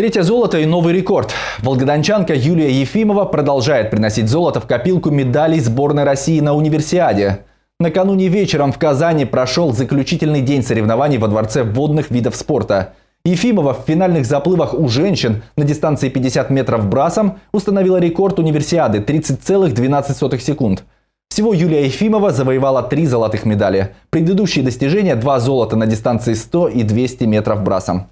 Третье золото и новый рекорд. Волгодончанка Юлия Ефимова продолжает приносить золото в копилку медалей сборной России на универсиаде. Накануне вечером в Казани прошел заключительный день соревнований во Дворце водных видов спорта. Ефимова в финальных заплывах у женщин на дистанции 50 метров брасом установила рекорд универсиады 30,12 секунд. Всего Юлия Ефимова завоевала три золотых медали. Предыдущие достижения – два золота на дистанции 100 и 200 метров брасом.